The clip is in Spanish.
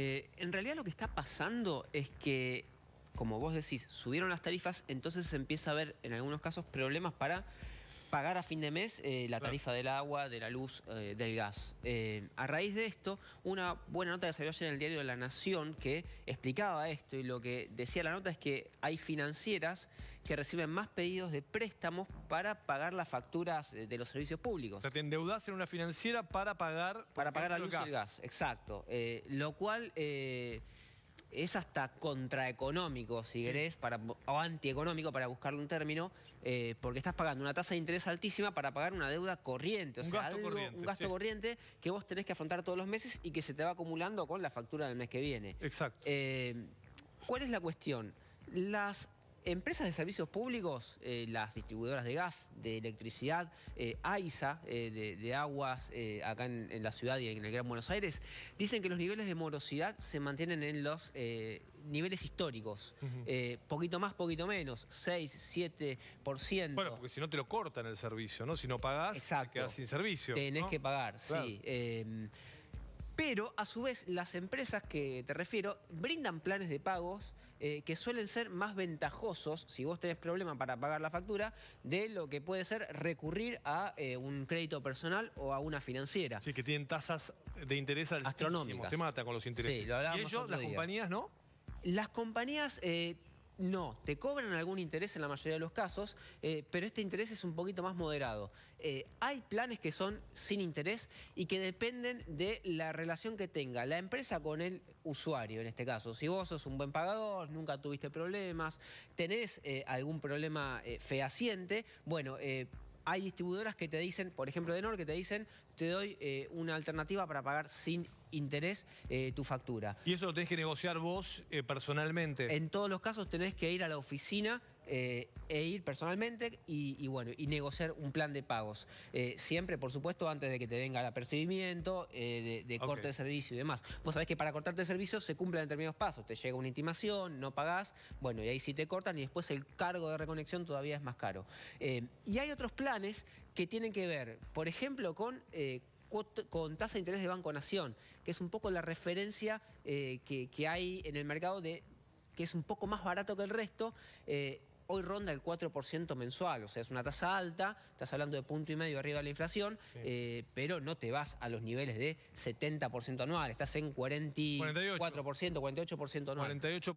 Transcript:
Eh, en realidad lo que está pasando es que, como vos decís, subieron las tarifas, entonces se empieza a ver en algunos casos problemas para pagar a fin de mes eh, la tarifa del agua, de la luz, eh, del gas. Eh, a raíz de esto, una buena nota que salió ayer en el diario La Nación que explicaba esto y lo que decía la nota es que hay financieras que reciben más pedidos de préstamos para pagar las facturas de los servicios públicos. O sea, te endeudas en una financiera para pagar... Para pagar la luz y el gas, exacto. lo cual es hasta contraeconómico, si querés, para, o antieconómico, para buscarle un término, eh, porque estás pagando una tasa de interés altísima para pagar una deuda corriente. O un sea, gasto corriente. Un gasto corriente que vos tenés que afrontar todos los meses y que se te va acumulando con la factura del mes que viene. Exacto. Eh, ¿Cuál es la cuestión? Las empresas de servicios públicos, eh, las distribuidoras de gas, de electricidad, AISA, eh, eh, de, aguas acá en, la ciudad y en el Gran Buenos Aires, dicen que los niveles de morosidad se mantienen en los niveles históricos. poquito más, poquito menos, 6, 7%. Bueno, porque si no te lo cortan el servicio, ¿no? Si no pagás, te quedas sin servicio. Tenés que pagar, sí. Em, pero a su vez, las empresas que te refiero brindan planes de pagos eh, que suelen ser más ventajosos, si vos tenés problema para pagar la factura, de lo que puede ser recurrir a eh, un crédito personal o a una financiera. Sí, que tienen tasas de interés astronómicas. Te mata con los intereses. Sí, lo y ellos, las compañías, ¿no? Las compañías eh, no, te cobran algún interés en la mayoría de los casos, eh, pero este interés es un poquito más moderado. Eh, hay planes que son sin interés y que dependen de la relación que tenga la empresa con el usuario, en este caso. Si vos sos un buen pagador, nunca tuviste problemas, tenés eh, algún problema fehaciente, bueno hay distribuidoras que te dicen, por ejemplo, de Nor, que te dicen, te doy eh, una alternativa para pagar sin interés eh, tu factura. ¿Y eso lo tenés que negociar vos eh, personalmente? En todos los casos tenés que ir a la oficina eh, e ir personalmente y, bueno, y negociar un plan de pagos. Eh, siempre, por supuesto, antes de que te venga el apercibimiento eh, de, corte de servicio y demás. Vos sabés que para cortarte el servicio se cumplen determinados pasos. Te llega una intimación, no pagás, bueno, y ahí sí te cortan y después el cargo de reconexión todavía es más caro. y hay otros planes que tienen que ver, por ejemplo, con con tasa de interés de Banco Nación, que es un poco la referencia que, hay en el mercado de que es un poco más barato que el resto hoy ronda el 4% mensual, o sea, es una tasa alta, estás hablando de punto y medio arriba de la inflación, eh, pero no te vas a los niveles de 70% anual, estás en 44%, 48%, 48% anual.